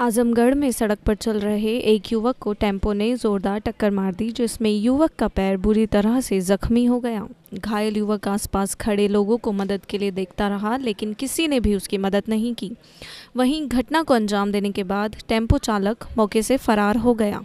आजमगढ़ में सड़क पर चल रहे एक युवक को टेम्पो ने जोरदार टक्कर मार दी जिसमें युवक का पैर बुरी तरह से जख्मी हो गया घायल युवक आसपास खड़े लोगों को मदद के लिए देखता रहा लेकिन किसी ने भी उसकी मदद नहीं की वहीं घटना को अंजाम देने के बाद टेम्पो चालक मौके से फरार हो गया